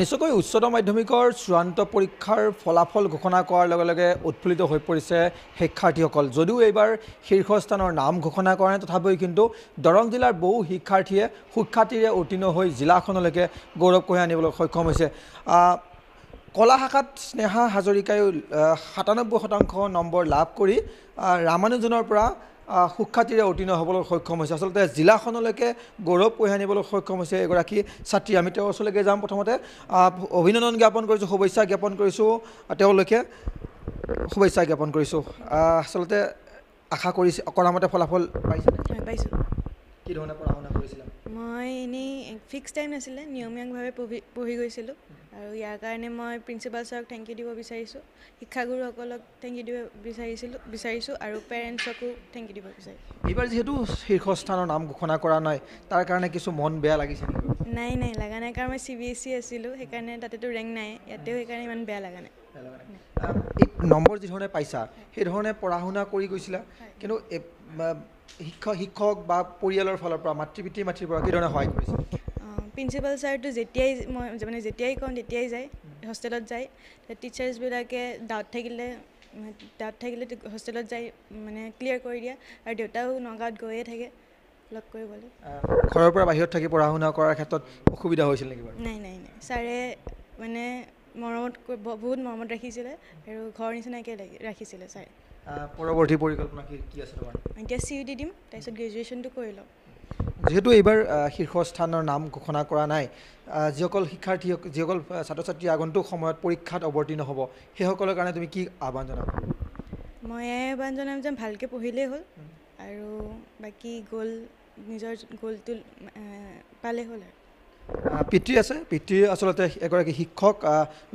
নিশ্চয়কৈ উচ্চতৰ মাধ্যমিকৰ চূড়ান্ত পৰীক্ষাৰ ফলাফল ঘোষণা কৰাৰ লগে লগে উৎফুল্লিত হৈ পৰিছে শিক্ষাৰ্থীসকল যদিও এইবাৰ শীৰ্ষস্থানৰ নাম ঘোষণা কৰা নাই তথাপিও কিন্তু দৰং জিলাৰ বহু শিক্ষাৰ্থীয়ে সুখ্যাতিৰে উত্তীৰ্ণ হৈ জিলাখনলৈকে গৌৰৱ কঢ়িয়াই আনিবলৈ সক্ষম হৈছে কলা শাখাত স্নেহা হাজৰিকায়ো সাতানব্বৈ শতাংশ নম্বৰ লাভ কৰি ৰামানুজনৰ পৰা সুখ্যাতিৰে উত্তীৰ্ণ হ'বলৈ সক্ষম হৈছে আচলতে জিলাখনলৈকে গৌৰৱ কঢ়িয়াই আনিবলৈ সক্ষম হৈছে এগৰাকী ছাত্ৰী আমি তেওঁৰ ওচৰলৈকে যাম প্ৰথমতে অভিনন্দন জ্ঞাপন কৰিছোঁ শুভেচ্ছা জ্ঞাপন কৰিছোঁ তেওঁলৈকে শুভেচ্ছা জ্ঞাপন কৰিছোঁ আচলতে আশা কৰিছে কৰা মতে ফলাফল পাইছিলে মই এনেই ফিক্স টাইম নাছিলে নিয়মীয়াভাৱে পঢ়ি পঢ়ি গৈছিলোঁ আৰু ইয়াৰ কাৰণে মই প্ৰিন্সিপাল ছাৰক থেংক ইউ দিব বিচাৰিছোঁ শিক্ষাগুৰুসকলক থেংক ইউ দিব বিচাৰিছিলোঁ বিচাৰিছোঁ আৰু পেৰেণ্টছকো থেংক ইউ দিব বিচাৰিছোঁ এইবাৰ যিহেতু শীৰ্ষস্থানৰ নাম ঘোষণা কৰা নাই তাৰ কাৰণে কিছু মন বেয়া লাগিছে নেকি নাই নাই লগা নাই কাৰণ মই C B S C e আছিলোঁ সেইকাৰণে তাতেতো ৰেংক নাই ইয়াতেও সেইকাৰণে ইমান বেয়া লগা নাই এই নম্বৰ যিধৰণে পাইছা সেইধৰণে পঢ়া শুনা কৰি গৈছিলা কিন্তু শিক্ষক শিক্ষক বা পৰিয়ালৰ ফালৰ পৰা মাতৃ পিতৃ মাতৃৰ পৰা কিধৰণে সহায় কৰিছিল প্ৰিন্সিপাল ছাৰটো যেতিয়াই মই মানে যেতিয়াই কওঁ তেতিয়াই যায় হোষ্টেলত যায় টিচাৰ্ছবিলাকে ডাউট থাকিলে ডাউট থাকিলে হোষ্টেলত যায় মানে ক্লিয়াৰ কৰি দিয়ে আৰু দেউতাও নগাঁৱত গৈয়ে থাকে লগ কৰিবলৈ ঘৰৰ পৰা বাহিৰত থাকি পঢ়া শুনা কৰাৰ ক্ষেত্ৰত অসুবিধা হৈছিল নেকি নাই নাই নাই ছাৰে মানে মৰমত বহুত মৰমত ৰাখিছিলে আৰু ঘৰৰ নিচিনাকৈ ৰাখিছিলে ছাৰে পৰৱৰ্তী পৰিকল্পনা কি কি এতিয়া চি ইউ টি দিম তাৰপিছত গ্ৰেজুৱেশ্যনটো কৰি লওঁ যিহেতু এইবাৰ শীৰ্ষস্থানৰ নাম ঘোষণা কৰা নাই যিসকল শিক্ষাৰ্থী যিসকল ছাত্ৰ ছাত্ৰীৰ আগন্তুক সময়ত পৰীক্ষাত অৱতীৰ্ণ হ'ব সেইসকলৰ কাৰণে তুমি কি আহ্বান জনাম মই এই আহ্বান জনাম যে ভালকৈ পঢ়িলেই হ'ল আৰু বাকী গ'ল নিজৰ গ'লটো পালে হ'ল আৰু পিতৃ আছে পিতৃ আচলতে এগৰাকী শিক্ষক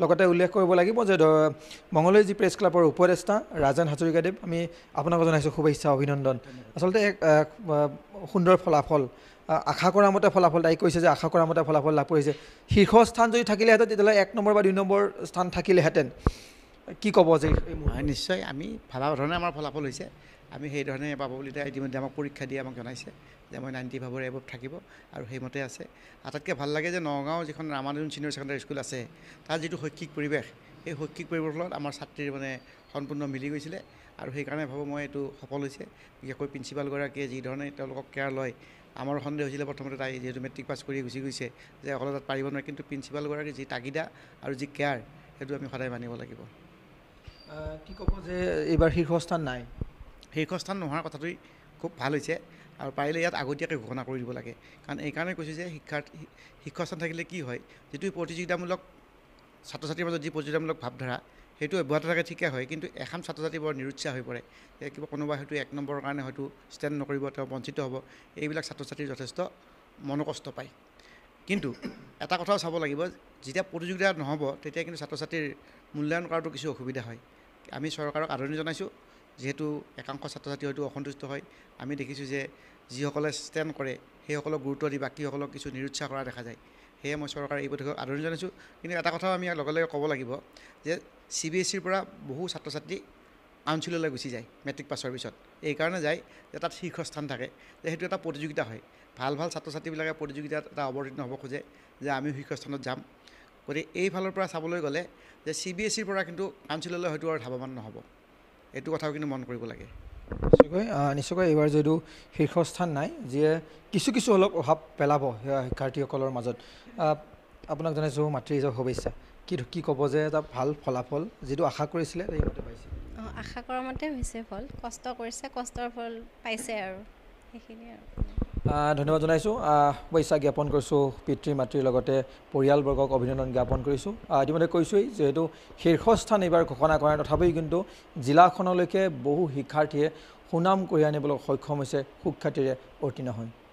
লগতে উল্লেখ কৰিব লাগিব যে মংগলজী প্ৰেছ ক্লাবৰ উপদেষ্টা ৰাজেন হাজৰিকাদেৱ আমি আপোনাকো জনাইছোঁ শুভেচ্ছা অভিনন্দন আচলতে সুন্দৰ ফলাফল আশা কৰা মতে ফলাফল তাই কৈছে যে আশা কৰা মতে ফলাফল লাভ কৰিছে শীৰ্ষস্থান যদি থাকিলেহেঁতেন তেতিয়াহ'লে এক নম্বৰ বা দুই নম্বৰ স্থান থাকিলেহেঁতেন কি ক'ব যে নিশ্চয় আমি ভাল ধৰণে আমাৰ ফলাফল হৈছে আমি সেইধৰণে পাব বুলি তেওঁ ইতিমধ্যে আমাক পৰীক্ষা দিয়ে আমাক জনাইছে যে মই নাইণ্টি ফাইভৰ এবভ থাকিব আৰু সেইমতে আছে আটাইতকৈ ভাল লাগে যে নগাঁও যিখন ৰামানুজন চিনিয়ৰ ছেকেণ্ডেৰী স্কুল আছে তাৰ যিটো শৈক্ষিক পৰিৱেশ সেই শৈক্ষিক পৰিৱৰ্তনত আমাৰ ছাত্ৰীৰ মানে সম্পূৰ্ণ মিলি গৈছিলে আৰু সেইকাৰণে ভাবোঁ মই এইটো সফল হৈছে বিশেষকৈ প্ৰিঞ্চিপালগৰাকীয়ে যিধৰণে তেওঁলোকক কেয়াৰ লয় আমাৰ সন্দেহ হৈছিলে প্ৰথমতে তাই যিহেতু মেট্ৰিক পাছ কৰি গুচি গৈছে যে অকলে তাত পাৰিব নোৱাৰে কিন্তু প্ৰিঞ্চিপালগৰাকী যি তাগিদা আৰু যি কেয়াৰ সেইটো আমি সদায় মানিব লাগিব কি ক'ব যে এইবাৰ শীৰ্ষস্থান নাই শীৰ্ষস্থান নোহোৱাৰ কথাটোৱেই খুব ভাল হৈছে আৰু পাৰিলে ইয়াত আগতীয়াকৈ ঘোষণা কৰি দিব লাগে কাৰণ এইকাৰণে কৈছোঁ যে শিক্ষাৰ্থী শীৰ্ষস্থান থাকিলে কি হয় যিটো প্ৰতিযোগিতামূলক ছাত্ৰ ছাত্ৰীৰ মাজত যি প্ৰতিযোগিতামূলক ভাৱধাৰা সেইটো অব্যাহত থাকে ঠিকে হয় কিন্তু এখন ছাত্ৰ ছাত্ৰী বৰ নিৰুৎসাহ হৈ পৰে যে কিবা কোনোবাই হয়তো এক নম্বৰৰ কাৰণে হয়তো ষ্টেণ্ড নকৰিব তেওঁ বঞ্চিত হ'ব এইবিলাক ছাত্ৰ ছাত্ৰীৰ যথেষ্ট মনোকষ্ট পায় কিন্তু এটা কথাও চাব লাগিব যেতিয়া প্ৰতিযোগিতা নহ'ব তেতিয়া কিন্তু ছাত্ৰ ছাত্ৰীৰ মূল্যায়ন কৰাটো কিছু অসুবিধা হয় আমি চৰকাৰক আদৰণি জনাইছোঁ যিহেতু একাংশ ছাত্ৰ ছাত্ৰী হয়তো অসন্তুষ্ট হয় আমি দেখিছোঁ যে যিসকলে ষ্টেণ্ড কৰে সেইসকলক গুৰুত্ব দি বাকীসকলক কিছু নিৰুৎসাহ কৰা দেখা যায় সেয়ে মই চৰকাৰে এই পদক্ষেপ আদৰণি জনাইছোঁ কিন্তু এটা কথাও আমি লগে লগে ক'ব লাগিব যে চি বি এছ ইৰ পৰা বহু ছাত্ৰ ছাত্ৰী কাউঞ্চিললৈ গুচি যায় মেট্ৰিক পাছৰ পিছত এইকাৰণে যায় যে তাত শীৰ্ষস্থান থাকে যে সেইটো এটা প্ৰতিযোগিতা হয় ভাল ভাল ছাত্ৰ ছাত্ৰীবিলাকে প্ৰতিযোগিতাত এটা অৱতীৰ্ণ হ'ব খোজে যে আমিও শীৰ্ষস্থানত যাম গতিকে এইফালৰ পৰা চাবলৈ গ'লে যে চি বি এছ ইৰ পৰা কিন্তু কাউঞ্চিললৈ হয়তো আৰু ধাৱমান নহ'ব এইটো কথাও কিন্তু মন কৰিব লাগে নিশ্চয়কৈ নিশ্চয়কৈ এইবাৰ যদিও শীৰ্ষস্থান নাই যিয়ে কিছু কিছু অলপ প্ৰভাৱ পেলাব সেয়া শিক্ষাৰ্থীসকলৰ মাজত আপোনাক জনাইছোঁ মাতৃ হিচাপে শুভেচ্ছা কি কি ক'ব যে এটা ভাল ফলাফল যিটো আশা কৰিছিলে সেইমতে পাইছে অঁ আশা কৰা মতে হৈছে ফল কষ্ট কৰিছে কষ্টৰ ফল পাইছে আৰু সেইখিনিয়ে আৰু ধন্যবাদ জনাইছোঁ শুভেচ্ছা জ্ঞাপন কৰিছোঁ পিতৃ মাতৃৰ লগতে পৰিয়ালবৰ্গক অভিনন্দন জ্ঞাপন কৰিছোঁ ইতিমধ্যে কৈছোঁৱেই যিহেতু শীৰ্ষস্থান এইবাৰ ঘোষণা কৰা তথাপিও কিন্তু জিলাখনলৈকে বহু শিক্ষাৰ্থীয়ে সুনাম কঢ়িয়াই আনিবলৈ সক্ষম হৈছে সুখ্যাতিৰে অতীৰ্ণ হৈ